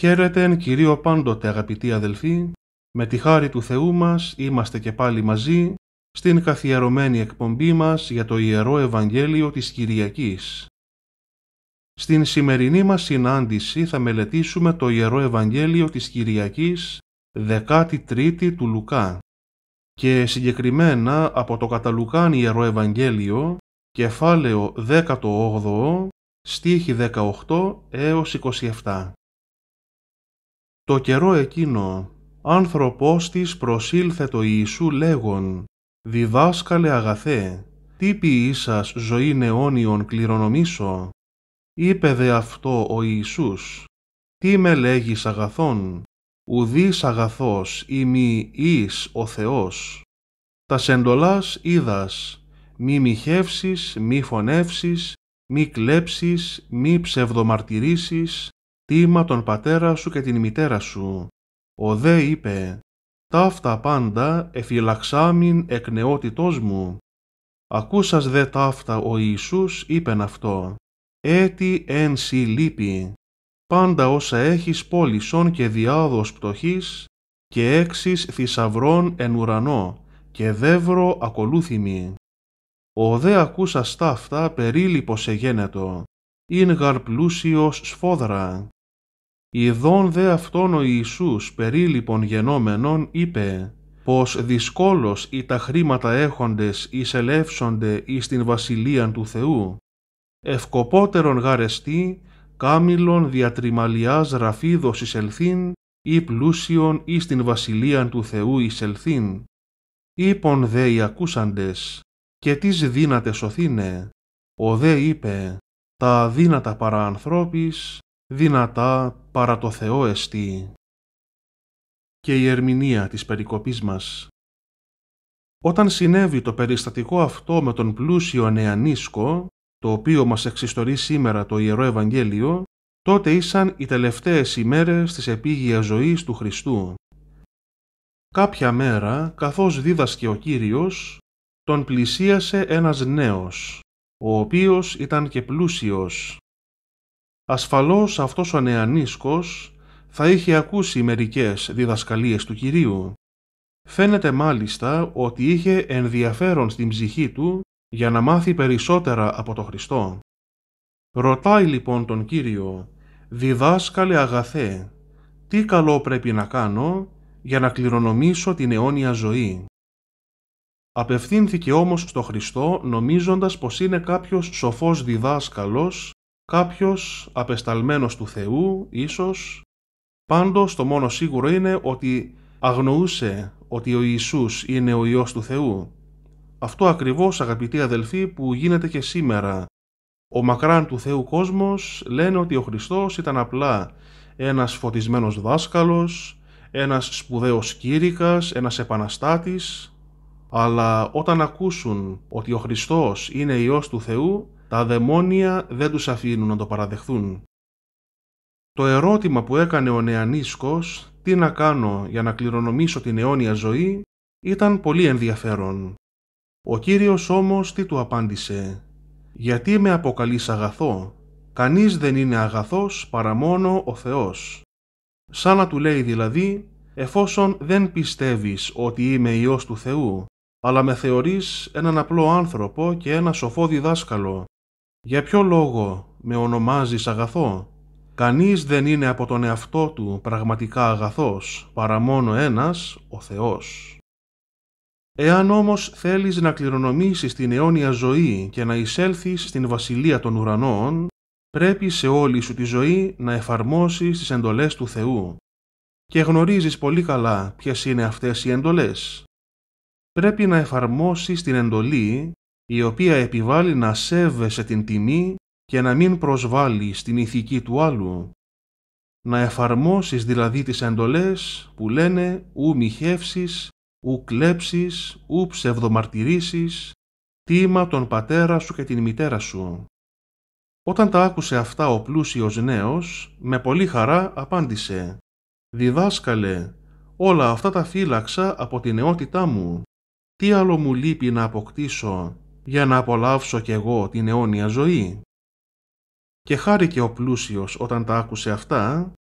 Χαίρετε εν Κυρίω πάντοτε αγαπητοί αδελφοί, με τη χάρη του Θεού μας είμαστε και πάλι μαζί στην καθιερωμένη εκπομπή μας για το Ιερό Ευαγγέλιο της Κυριακής. Στην σημερινή μας συνάντηση θα μελετήσουμε το Ιερό Ευαγγέλιο της Κυριακής 13η του Λουκά και συγκεκριμένα από το Καταλουκάν Ιερό Ευαγγέλιο κεφάλαιο 18 στίχη 18 έως 27. Το καιρό εκείνο άνθρωπος της προσήλθε το Ιησού λέγον «Διδάσκαλε αγαθέ, τι ποιήσας ζωή αιώνιον κληρονομήσω» είπε δε αυτό ο Ιησούς «Τι με λέγεις αγαθόν, «ουδής αγαθός μη εις ο Θεός» τα σεντολάς είδας, μη μοιχεύσεις, μη φωνεύσεις, μη κλέψεις, μη ψευδομαρτυρήσεις, τίμα τον πατέρα σου και την μητέρα σου. Ο δε είπε, ταύτα πάντα εφυλαξάμιν εκ νεότητός μου. Ακούσας δε ταύτα ο Ιησούς είπεν αυτό, έτι εν σι Πάντα όσα έχεις πόλισον και διάδος πτωχής και έξις θησαυρών εν ουρανό και δεύρο ακολούθημη. Ο δε ακούσας ταύτα περίλυπος γένετο. ειν γαρ σφόδρα. Ιδών δε αυτόν ο Ιησούς λοιπόν γενόμενον είπε πως δυσκόλος ή τα χρήματα έχοντες εις ελεύσονται εις την βασιλείαν του Θεού. Ευκοπότερον γαρεστή, κάμιλον διατριμαλιάς ραφίδος εισελθήν ή πλούσιον εις την βασιλείαν του Θεού εισελθήν. Είπον δε οι ακούσαντες, και τις δύνατες οθήνε. Ο δε είπε, τα αδύνατα παραανθρώπης δυνατά παρά το Θεό εστί. Και η ερμηνεία της περικοπής μας. Όταν συνέβη το περιστατικό αυτό με τον πλούσιο νεανίσκο, το οποίο μας εξιστορεί σήμερα το Ιερό Ευαγγέλιο, τότε ήσαν οι τελευταίες ημέρες της επίγειας ζωής του Χριστού. Κάποια μέρα, καθώς δίδασκε ο Κύριος, τον πλησίασε ένας νέος, ο οποίος ήταν και πλούσιος ασφαλώς αυτός ο νεανίσκος θα είχε ακούσει μερικές διδασκαλίες του Κυρίου. Φαίνεται μάλιστα ότι είχε ενδιαφέρον στην ψυχή του για να μάθει περισσότερα από τον Χριστό. Ρωτάει λοιπόν τον Κύριο «Διδάσκαλε αγαθέ, τι καλό πρέπει να κάνω για να κληρονομήσω την αιώνια ζωή». Απευθύνθηκε όμως στο Χριστό νομίζοντας πως είναι κάποιος σοφός διδάσκαλος κάποιος απεσταλμένος του Θεού, ίσως. Πάντως το μόνο σίγουρο είναι ότι αγνοούσε ότι ο Ιησούς είναι ο Υιός του Θεού. Αυτό ακριβώς αγαπητοί αδελφοί που γίνεται και σήμερα. Ο μακράν του Θεού κόσμος λένε ότι ο Χριστός ήταν απλά ένας φωτισμένος δάσκαλος, ένας σπουδαίος κήρυκας, ένας επαναστάτης, αλλά όταν ακούσουν ότι ο Χριστός είναι Υιός του Θεού τα δαιμόνια δεν τους αφήνουν να το παραδεχθούν. Το ερώτημα που έκανε ο νεανίσκος «Τι να κάνω για να κληρονομήσω την αιώνια ζωή» ήταν πολύ ενδιαφέρον. Ο Κύριος όμως τι του απάντησε «Γιατί με αποκαλείς αγαθό, κανείς δεν είναι αγαθός παρά μόνο ο Θεός». Σαν να του λέει δηλαδή «Εφόσον δεν πιστεύεις ότι είμαι Υιός του Θεού, αλλά με θεωρείς έναν απλό άνθρωπο και ένα σοφό διδάσκαλο, «Για ποιο λόγο με ονομάζεις αγαθό» «Κανείς δεν είναι από τον εαυτό του πραγματικά αγαθός, παρά μόνο ένας, ο Θεός». Εάν όμως θέλεις να κληρονομήσεις την αιώνια ζωή και να εισέλθεις στην βασιλεία των ουρανών, πρέπει σε όλη σου τη ζωή να εφαρμόσεις τις εντολές του Θεού. Και γνωρίζεις πολύ καλά ποιες είναι αυτές οι εντολές. Πρέπει να εφαρμόσεις την εντολή η οποία επιβάλλει να σέβεσαι την τιμή και να μην προσβάλλει στην ηθική του άλλου. Να εφαρμόσεις δηλαδή τις εντολές που λένε ου μοιχεύσεις, ου κλέψεις, ου ψευδομαρτυρήσεις, τίμα τον πατέρα σου και την μητέρα σου. Όταν τα άκουσε αυτά ο πλούσιος νέος, με πολύ χαρά απάντησε «Διδάσκαλε, όλα αυτά τα φύλαξα από την νεότητά μου. Τι άλλο μου λείπει να αποκτήσω για να απολαύσω κι εγώ την αιώνια ζωή. Και χάρηκε ο πλούσιος όταν τα άκουσε αυτά,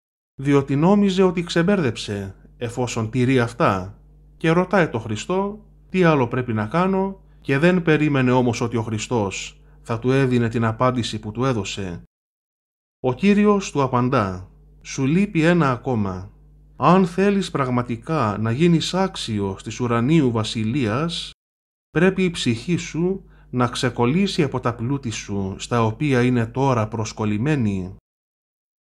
διότι νόμιζε ότι ξεμπέρδεψε εφόσον τηρεί αυτά και ρωτάει το Χριστό τι άλλο πρέπει να κάνω και δεν περίμενε όμως ότι ο Χριστός θα του έδινε την απάντηση που του έδωσε. Ο Κύριος του απαντά «Σου λείπει ένα ακόμα. Αν θέλεις πραγματικά να γίνεις άξιος της ουρανίου βασιλείας, πρέπει η ψυχή σου λειπει ενα ακομα αν θελεις πραγματικα να γινεις άξιο της ουρανιου βασιλειας πρεπει η ψυχη σου να ξεκολλήσει από τα πλούτη σου, στα οποία είναι τώρα προσκολλημένη.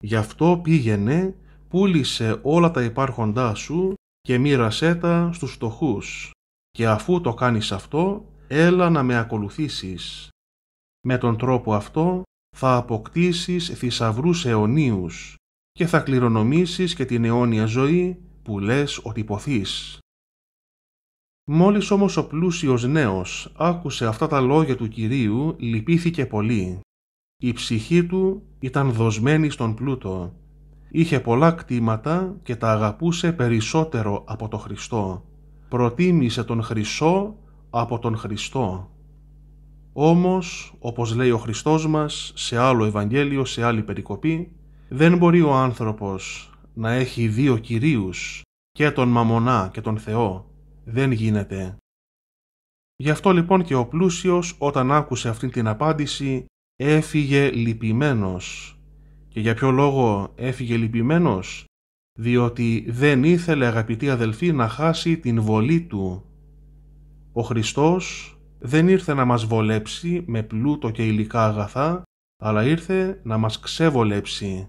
Γι' αυτό πήγαινε, πούλησε όλα τα υπάρχοντά σου και μοίρασέ τα στους φτωχούς. Και αφού το κάνεις αυτό, έλα να με ακολουθήσεις. Με τον τρόπο αυτό θα αποκτήσεις θησαυρούς αιωνίους και θα κληρονομήσεις και την αιώνια ζωή που λες ότι ποθείς. Μόλις όμως ο πλούσιος νέος άκουσε αυτά τα λόγια του Κυρίου, λυπήθηκε πολύ. Η ψυχή του ήταν δοσμένη στον πλούτο. Είχε πολλά κτήματα και τα αγαπούσε περισσότερο από τον Χριστό. Προτίμησε τον χρυσό από τον Χριστό. Όμως, όπως λέει ο Χριστός μας σε άλλο Ευαγγέλιο, σε άλλη περικοπή, δεν μπορεί ο άνθρωπος να έχει δύο κυρίους, και τον Μαμονά και τον Θεό, δεν γίνεται. Γι' αυτό λοιπόν και ο πλούσιος όταν άκουσε αυτή την απάντηση έφυγε λυπημένος. Και για ποιο λόγο έφυγε λυπημένος? Διότι δεν ήθελε αγαπητοί αδελφοί να χάσει την βολή του. Ο Χριστός δεν ήρθε να μας βολέψει με πλούτο και υλικά αγαθά, αλλά ήρθε να μας ξεβολέψει.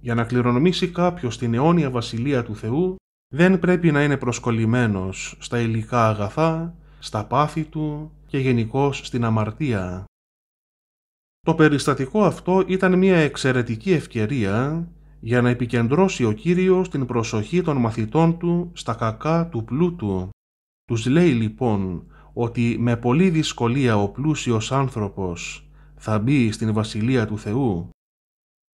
Για να κληρονομήσει κάποιος την αιώνια βασιλεία του Θεού, δεν πρέπει να είναι προσκολλημένος στα υλικά αγαθά, στα πάθη του και γενικώς στην αμαρτία. Το περιστατικό αυτό ήταν μια εξαιρετική ευκαιρία για να επικεντρώσει ο Κύριος την προσοχή των μαθητών του στα κακά του πλούτου. Τους λέει λοιπόν ότι με πολλή δυσκολία ο πλούσιος άνθρωπος θα μπει στην Βασιλεία του Θεού.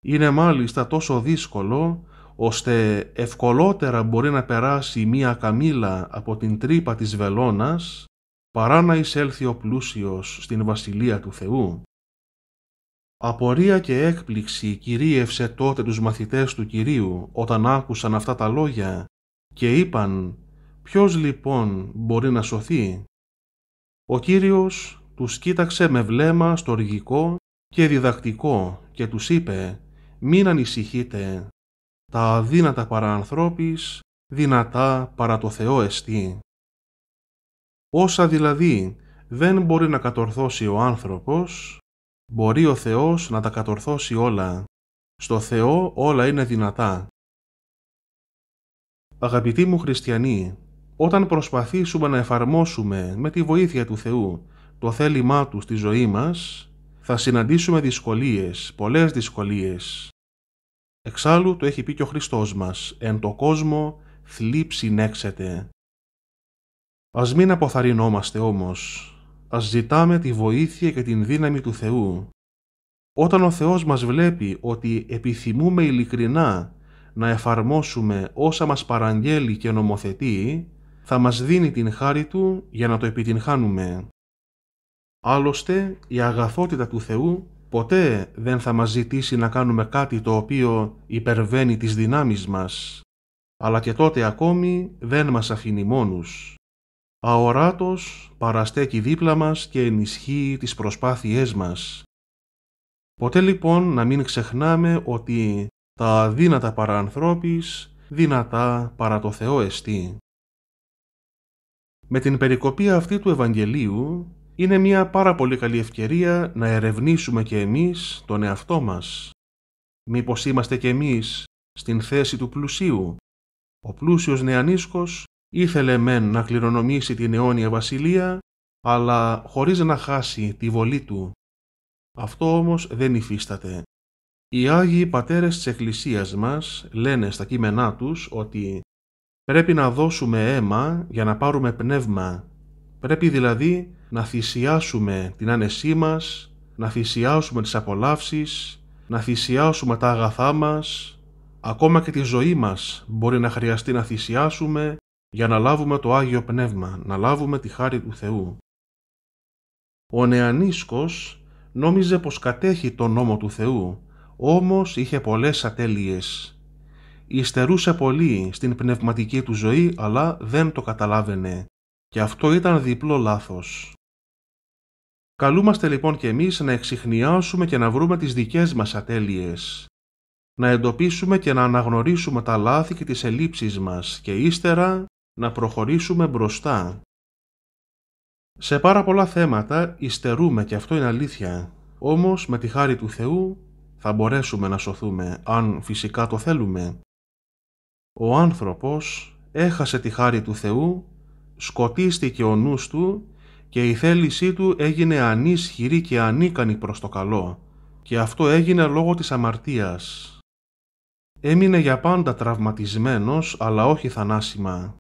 Είναι μάλιστα τόσο δύσκολο ώστε ευκολότερα μπορεί να περάσει μία καμήλα από την τρύπα της βελόνας παρά να εισέλθει ο πλούσιος στην Βασιλεία του Θεού. Απορία και έκπληξη κυρίευσε τότε τους μαθητές του Κυρίου όταν άκουσαν αυτά τα λόγια και είπαν «Ποιος λοιπόν μπορεί να σωθεί» Ο Κύριος τους κοίταξε με βλέμμα στοργικό και διδακτικό και τους είπε «Μην ανησυχείτε, τα αδύνατα παραανθρώπης, δυνατά παρά το Θεό εστί. Όσα δηλαδή δεν μπορεί να κατορθώσει ο άνθρωπος, μπορεί ο Θεός να τα κατορθώσει όλα. Στο Θεό όλα είναι δυνατά. Αγαπητοί μου χριστιανοί, όταν προσπαθήσουμε να εφαρμόσουμε με τη βοήθεια του Θεού το θέλημά Του στη ζωή μας, θα συναντήσουμε δυσκολίες, πολλές δυσκολίες, Εξάλλου το έχει πει και ο Χριστός μας «Εν το κόσμο θλίψη νέξετε». Ας μην αποθαρρυνόμαστε όμως, ας ζητάμε τη βοήθεια και την δύναμη του Θεού. Όταν ο Θεός μας βλέπει ότι επιθυμούμε ειλικρινά να εφαρμόσουμε όσα μας παραγγέλει και νομοθετεί, θα μας δίνει την χάρη Του για να το επιτυγχάνουμε. Άλλωστε, η αγαθότητα του Θεού ποτέ δεν θα μας ζητήσει να κάνουμε κάτι το οποίο υπερβαίνει τις δυνάμεις μας, αλλά και τότε ακόμη δεν μας αφήνει μόνους. Αοράτος παραστέκει δίπλα μας και ενισχύει τις προσπάθειές μας. Ποτέ λοιπόν να μην ξεχνάμε ότι τα αδύνατα ανθρώπης, δυνατά παρά το Θεό εστί. Με την περικοπή αυτή του Ευαγγελίου είναι μια πάρα πολύ καλή ευκαιρία να ερευνήσουμε και εμείς τον εαυτό μας. Μήπως είμαστε και εμείς στην θέση του πλουσίου. Ο πλούσιος νεανίσκος ήθελε μεν να κληρονομήσει την αιώνια βασιλεία, αλλά χωρίς να χάσει τη βολή του. Αυτό όμως δεν υφίσταται. Οι Άγιοι Πατέρες της Εκκλησίας μας λένε στα κείμενά τους ότι πρέπει να δώσουμε αίμα για να πάρουμε πνεύμα. Πρέπει δηλαδή να θυσιάσουμε την άνεσή μας, να θυσιάσουμε τις απολαύσεις, να θυσιάσουμε τα αγαθά μας, ακόμα και τη ζωή μας μπορεί να χρειαστεί να θυσιάσουμε για να λάβουμε το Άγιο Πνεύμα, να λάβουμε τη χάρη του Θεού. Ο νεανίσκος νόμιζε πως κατέχει τον νόμο του Θεού, όμως είχε πολλές ατέλειες. Ιστερούσε πολύ στην πνευματική του ζωή, αλλά δεν το καταλάβαινε. Και αυτό ήταν διπλό λάθος. Καλούμαστε λοιπόν και εμείς να εξηχνιάσουμε και να βρούμε τις δικές μας ατέλειες, να εντοπίσουμε και να αναγνωρίσουμε τα λάθη και τις ελλείψεις μας και ύστερα να προχωρήσουμε μπροστά. Σε πάρα πολλά θέματα υστερούμε και αυτό είναι αλήθεια, όμως με τη χάρη του Θεού θα μπορέσουμε να σωθούμε, αν φυσικά το θέλουμε. Ο άνθρωπος έχασε τη χάρη του Θεού, σκοτίστηκε ο νους του και η θέλησή του έγινε ανίσχυρη και ανίκανη προς το καλό και αυτό έγινε λόγω της αμαρτίας. Έμεινε για πάντα τραυματισμένος αλλά όχι θανάσιμα.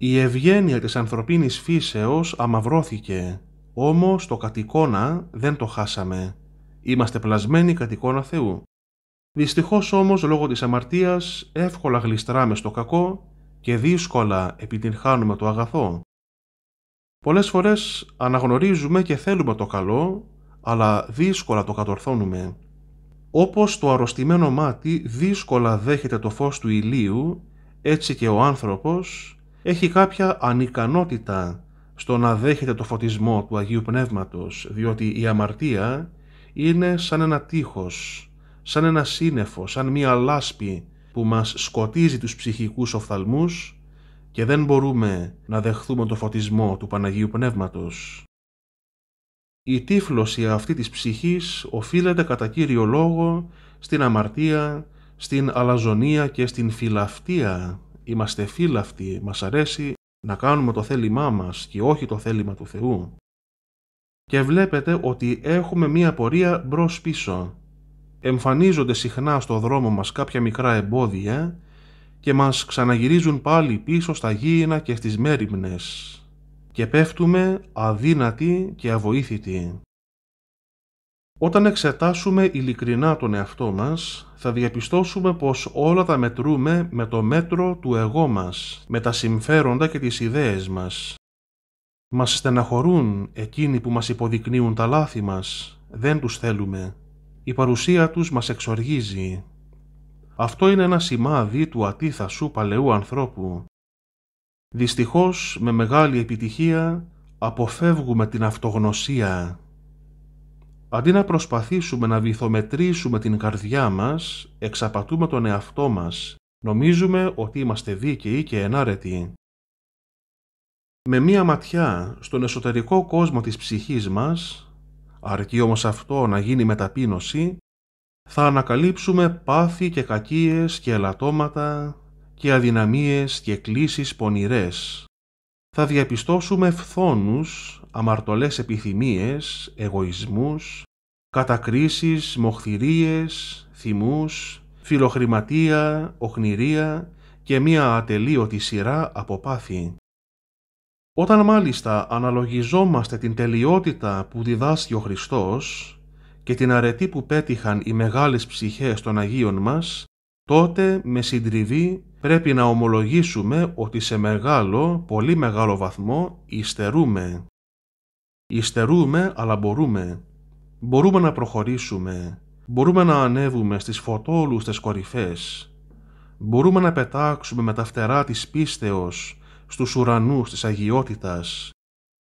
Η ευγένεια της ανθρωπίνης φύσεως αμαυρώθηκε, όμως το κατοικόνα δεν το χάσαμε. Είμαστε πλασμένοι κατοικόνα Θεού. Δυστυχώς όμως λόγω της αμαρτίας εύκολα γλιστράμε στο κακό και δύσκολα επιτυγχάνουμε το αγαθό. Πολλές φορές αναγνωρίζουμε και θέλουμε το καλό, αλλά δύσκολα το κατορθώνουμε. Όπως το αρρωστημένο μάτι δύσκολα δέχεται το φως του ηλίου, έτσι και ο άνθρωπος έχει κάποια ανικανότητα στο να δέχεται το φωτισμό του Αγίου Πνεύματος, διότι η αμαρτία είναι σαν ένα τείχος, σαν ένα σύννεφο, σαν μία λάσπη που μας σκοτίζει τους ψυχικούς οφθαλμούς και δεν μπορούμε να δεχθούμε το φωτισμό του Παναγίου Πνεύματος. Η τύφλωση αυτή της ψυχής οφείλεται κατά κύριο λόγο στην αμαρτία, στην αλαζονία και στην φιλαυτία. Είμαστε φίλαυτοι, μας αρέσει να κάνουμε το θέλημά μας και όχι το θέλημα του Θεού. Και βλέπετε ότι έχουμε μία πορεία μπρος πίσω. Εμφανίζονται συχνά στο δρόμο μας κάποια μικρά εμπόδια και μας ξαναγυρίζουν πάλι πίσω στα γήινα και στις μέρημνες και πέφτουμε αδύνατοι και αβοήθητοι. Όταν εξετάσουμε ειλικρινά τον εαυτό μας, θα διαπιστώσουμε πως όλα τα μετρούμε με το μέτρο του εγώ μας, με τα συμφέροντα και τις ιδέες μας. Μας στεναχωρούν εκείνοι που μας υποδεικνύουν τα λάθη μας, δεν τους θέλουμε. Η παρουσία τους μας εξοργίζει, αυτό είναι ένα σημάδι του ατίθασου παλαιού ανθρώπου. Δυστυχώς, με μεγάλη επιτυχία, αποφεύγουμε την αυτογνωσία. Αντί να προσπαθήσουμε να βυθομετρήσουμε την καρδιά μας, εξαπατούμε τον εαυτό μας. Νομίζουμε ότι είμαστε δίκαιοι και ενάρετοι. Με μία ματιά στον εσωτερικό κόσμο της ψυχής μας, αρκεί όμως αυτό να γίνει μεταπείνωση, θα ανακαλύψουμε πάθη και κακίες και ελαττώματα και αδυναμίες και κλίσεις πονηρές. Θα διαπιστώσουμε φθόνους, αμαρτωλές επιθυμίες, εγωισμούς, κατακρίσεις, μοχθηρίες, θυμούς, φιλοχρηματία, οχνηρία και μία ατελείωτη σειρά από πάθη. Όταν μάλιστα αναλογιζόμαστε την τελειότητα που διδάσκει ο Χριστός, και την αρετή που πέτυχαν οι μεγάλες ψυχές των Αγίων μας, τότε με συντριβή πρέπει να ομολογήσουμε ότι σε μεγάλο, πολύ μεγάλο βαθμό υστερούμε. Υστερούμε αλλά μπορούμε. Μπορούμε να προχωρήσουμε. Μπορούμε να ανέβουμε στις φωτόλουστες κορυφές. Μπορούμε να πετάξουμε με τα φτερά της πίστεως στους ουρανούς της αγιότητας.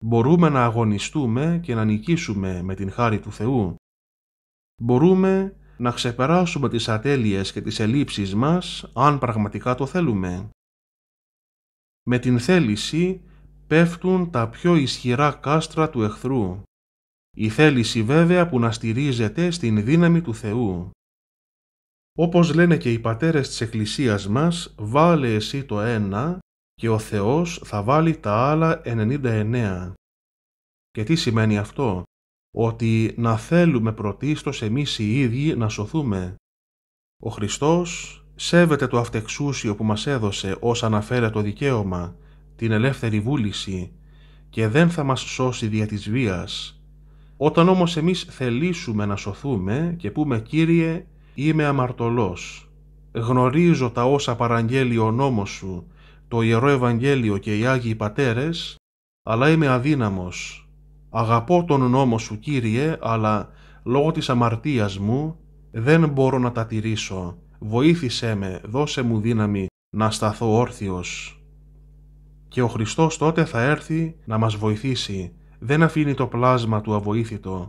Μπορούμε να αγωνιστούμε και να νικήσουμε με την χάρη του Θεού μπορούμε να ξεπεράσουμε τις ατέλειες και τις ελλείψεις μας αν πραγματικά το θέλουμε. Με την θέληση πέφτουν τα πιο ισχυρά κάστρα του εχθρού. Η θέληση βέβαια που να στηρίζεται στην δύναμη του Θεού. Όπως λένε και οι πατέρες της Εκκλησίας μας, βάλε εσύ το ένα και ο Θεός θα βάλει τα άλλα 99. Και τι σημαίνει αυτό ότι να θέλουμε πρωτίστως εμείς οι ίδιοι να σωθούμε. Ο Χριστός σέβεται το αυτεξούσιο που μας έδωσε ως αναφέρεται το δικαίωμα, την ελεύθερη βούληση και δεν θα μας σώσει δια της βίας. Όταν όμως εμείς θελήσουμε να σωθούμε και πούμε «Κύριε, είμαι αμαρτωλός, γνωρίζω τα όσα παραγγέλει ο νόμος σου, το Ιερό Ευαγγέλιο και οι Άγιοι Πατέρες, αλλά είμαι αδύναμος, Αγαπώ τον νόμο σου, Κύριε, αλλά λόγω της αμαρτίας μου δεν μπορώ να τα τηρήσω. Βοήθησέ με, δώσε μου δύναμη να σταθώ όρθιος. Και ο Χριστός τότε θα έρθει να μας βοηθήσει. Δεν αφήνει το πλάσμα του αβοήθητο.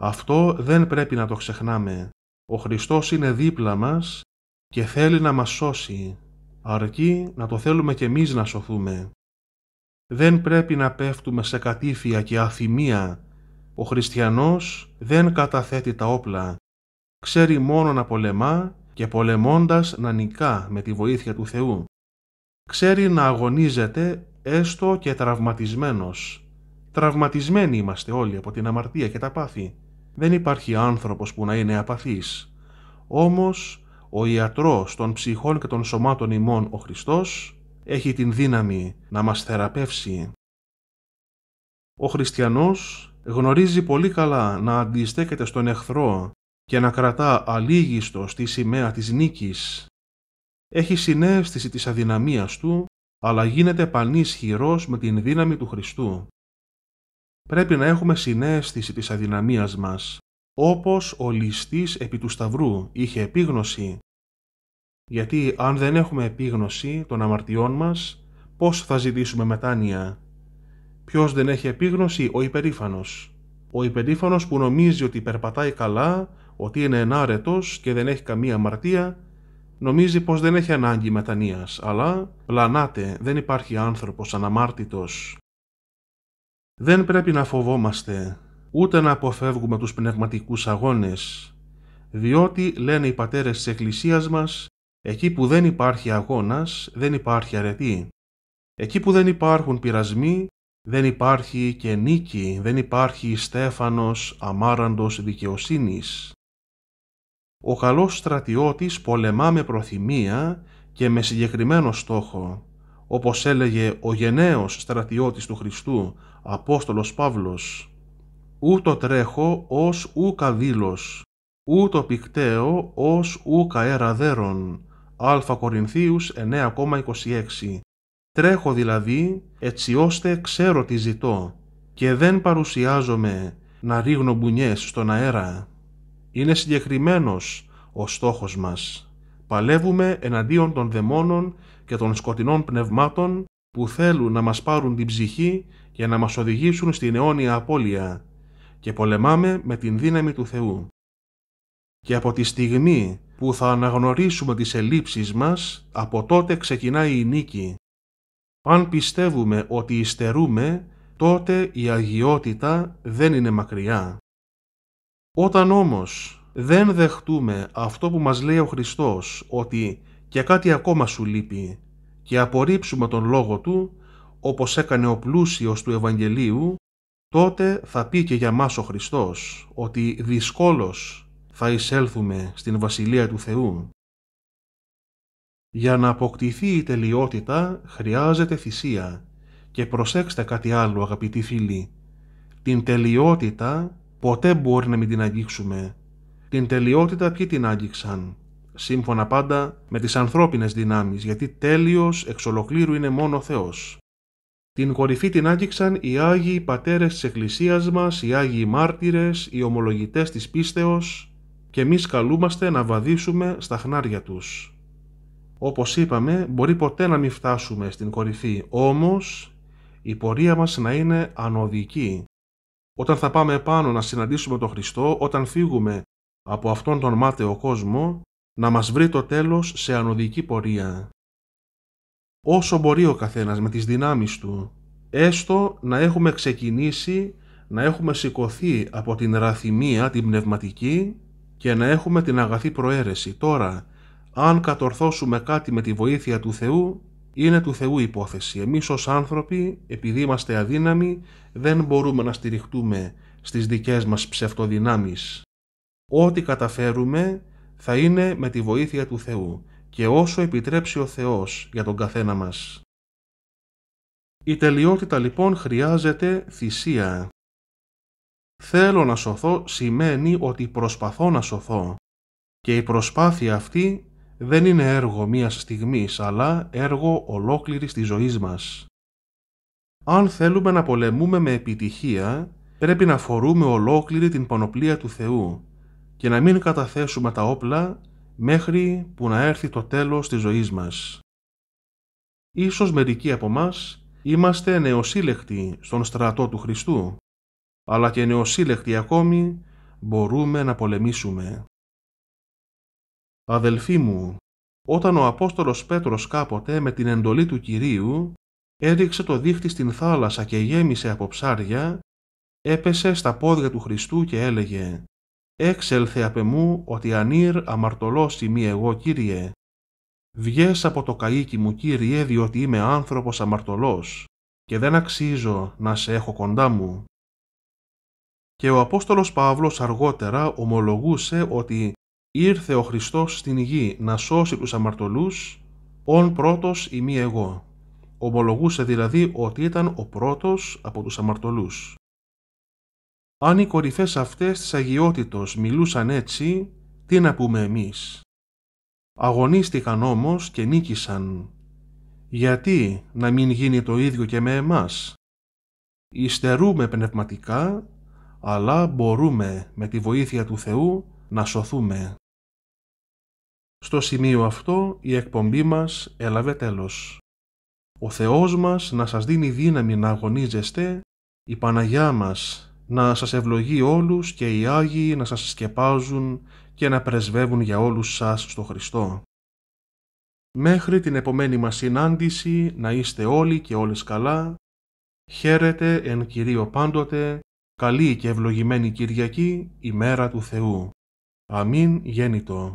Αυτό δεν πρέπει να το ξεχνάμε. Ο Χριστός είναι δίπλα μας και θέλει να μας σώσει. Αρκεί να το θέλουμε κι εμείς να σωθούμε. Δεν πρέπει να πέφτουμε σε κατήφια και αθυμία. Ο χριστιανός δεν καταθέτει τα όπλα. Ξέρει μόνο να πολεμά και πολεμώντας να νικά με τη βοήθεια του Θεού. Ξέρει να αγωνίζεται έστω και τραυματισμένος. Τραυματισμένοι είμαστε όλοι από την αμαρτία και τα πάθη. Δεν υπάρχει άνθρωπος που να είναι απαθής. Όμως ο ιατρός των ψυχών και των σωμάτων ημών ο Χριστός έχει την δύναμη να μας θεραπεύσει. Ο χριστιανός γνωρίζει πολύ καλά να αντιστέκεται στον εχθρό και να κρατά αλήγιστο στη σημαία της νίκης. Έχει συνέστηση της αδυναμίας του, αλλά γίνεται πανίσχυρος με την δύναμη του Χριστού. Πρέπει να έχουμε συνέστηση της αδυναμίας μας, όπως ο ληστής επί του Σταυρού είχε επίγνωση γιατί αν δεν έχουμε επίγνωση των αμαρτιών μας, πώς θα ζητήσουμε μετάνοια. Ποιος δεν έχει επίγνωση, ο υπερήφανος. Ο υπερήφανος που νομίζει ότι περπατάει καλά, ότι είναι ενάρετος και δεν έχει καμία αμαρτία, νομίζει πως δεν έχει ανάγκη μετανοίας, αλλά πλανάτε, δεν υπάρχει άνθρωπος αναμάρτητος. Δεν πρέπει να φοβόμαστε, ούτε να αποφεύγουμε τους πνευματικούς αγώνες, διότι λένε οι πατέρες της Εκκλησίας μας Εκεί που δεν υπάρχει αγώνας, δεν υπάρχει αρετή. Εκεί που δεν υπάρχουν πειρασμοί, δεν υπάρχει και νίκη, δεν υπάρχει στέφανος αμάραντος δικαιοσύνης. Ο καλός στρατιώτης πολεμά με προθυμία και με συγκεκριμένο στόχο, όπως έλεγε ο γενναίος στρατιώτης του Χριστού, Απόστολος Παύλος. «Ού τρέχω ως ούκα δήλος, πικταίο ως ούκα Α Κορινθίους 9,26 Τρέχω δηλαδή έτσι ώστε ξέρω τι ζητώ και δεν παρουσιάζομαι να ρίγνω μπουνιές στον αέρα. Είναι συγκεκριμένος ο στόχος μας. Παλεύουμε εναντίον των δαιμόνων και των σκοτεινών πνευμάτων που θέλουν να μας πάρουν την ψυχή και να μας οδηγήσουν στην αιώνια απώλεια και πολεμάμε με την δύναμη του Θεού. Και από τη στιγμή που θα αναγνωρίσουμε τις ελλείψεις μας, από τότε ξεκινάει η νίκη. Αν πιστεύουμε ότι υστερούμε, τότε η αγιότητα δεν είναι μακριά. Όταν όμως δεν δεχτούμε αυτό που μας λέει ο Χριστός, ότι και κάτι ακόμα σου λείπει, και απορρίψουμε τον λόγο του, όπως έκανε ο πλούσιος του Ευαγγελίου, τότε θα πει και για μας ο Χριστός, ότι δυσκόλος θα εισέλθουμε στην Βασιλεία του Θεού. Για να αποκτηθεί η τελειότητα χρειάζεται θυσία και προσέξτε κάτι άλλο αγαπητοί φίλοι. Την τελειότητα ποτέ μπορεί να μην την αγγίξουμε. Την τελειότητα ποιοι την άγγιξαν. Σύμφωνα πάντα με τις ανθρώπινες δυνάμεις γιατί τέλειος εξ ολοκλήρου είναι μόνο Θεός. Την κορυφή την άγγιξαν οι Άγιοι Πατέρες της Εκκλησίας μας, οι Άγιοι Μάρτυρες, οι ομολογητές της πίστεως, και εμείς καλούμαστε να βαδίσουμε στα χνάρια τους. Όπως είπαμε, μπορεί ποτέ να μην φτάσουμε στην κορυφή, όμως η πορεία μας να είναι ανωδική. Όταν θα πάμε πάνω να συναντήσουμε τον Χριστό, όταν φύγουμε από αυτόν τον μάταιο κόσμο, να μας βρει το τέλος σε ανωδική πορεία. Όσο μπορεί ο καθένας με τις δυνάμεις του, έστω να έχουμε ξεκινήσει, να έχουμε σηκωθεί από την ραθυμία, την πνευματική, και να έχουμε την αγαθή προαίρεση. Τώρα, αν κατορθώσουμε κάτι με τη βοήθεια του Θεού, είναι του Θεού υπόθεση. Εμείς ως άνθρωποι, επειδή είμαστε αδύναμοι, δεν μπορούμε να στηριχτούμε στις δικές μας ψευτοδυνάμεις. Ό,τι καταφέρουμε θα είναι με τη βοήθεια του Θεού και όσο επιτρέψει ο Θεός για τον καθένα μας. Η τελειότητα λοιπόν χρειάζεται θυσία θέλω να σωθώ σημαίνει ότι προσπαθώ να σωθώ και η προσπάθεια αυτή δεν είναι έργο μίας στιγμής αλλά έργο ολόκληρης της ζωής μας. Αν θέλουμε να πολεμούμε με επιτυχία πρέπει να φορούμε ολόκληρη την πανοπλία του Θεού και να μην καταθέσουμε τα όπλα μέχρι που να έρθει το τέλος της ζωής μας. Ίσως μερικοί από μας είμαστε νεοσύλλεκτοι στον στρατό του Χριστού αλλά και νεοσύλλεκτοι ακόμη, μπορούμε να πολεμήσουμε. Αδελφοί μου, όταν ο Απόστολος Πέτρος κάποτε με την εντολή του Κυρίου έριξε το δίχτυ στην θάλασσα και γέμισε από ψάρια, έπεσε στα πόδια του Χριστού και έλεγε «Έξελθε απ' μου ότι ανήρ αμαρτωλός ημί εγώ Κύριε. Βγες από το καΐκι μου Κύριε διότι είμαι άνθρωπος αμαρτωλός και δεν αξίζω να σε έχω κοντά μου και ο Απόστολος Παύλος αργότερα ομολογούσε ότι «Ήρθε ο Χριστός στην γη να σώσει τους αμαρτωλούς, ον πρώτος ημί εγώ». Ομολογούσε δηλαδή ότι ήταν ο πρώτος από τους αμαρτωλούς. Αν οι κορυφές αυτές της αγιότητος μιλούσαν έτσι, τι να πούμε εμείς. Αγωνίστηκαν όμως και νίκησαν. Γιατί να μην γίνει το ίδιο και με εμάς. Ιστερούμε πνευματικά αλλά μπορούμε με τη βοήθεια του Θεού να σωθούμε. Στο σημείο αυτό η εκπομπή μας έλαβε τέλος. Ο Θεός μας να σας δίνει δύναμη να αγωνίζεστε, η Παναγιά μας να σας ευλογεί όλους και οι Άγιοι να σας σκεπάζουν και να πρεσβεύουν για όλους σας στο Χριστό. Μέχρι την επομένη μας συνάντηση να είστε όλοι και όλες καλά. Χαίρετε εν Κυρίω πάντοτε Καλή και ευλογημένη Κυριακή, ημέρα του Θεού. Αμήν γέννητο.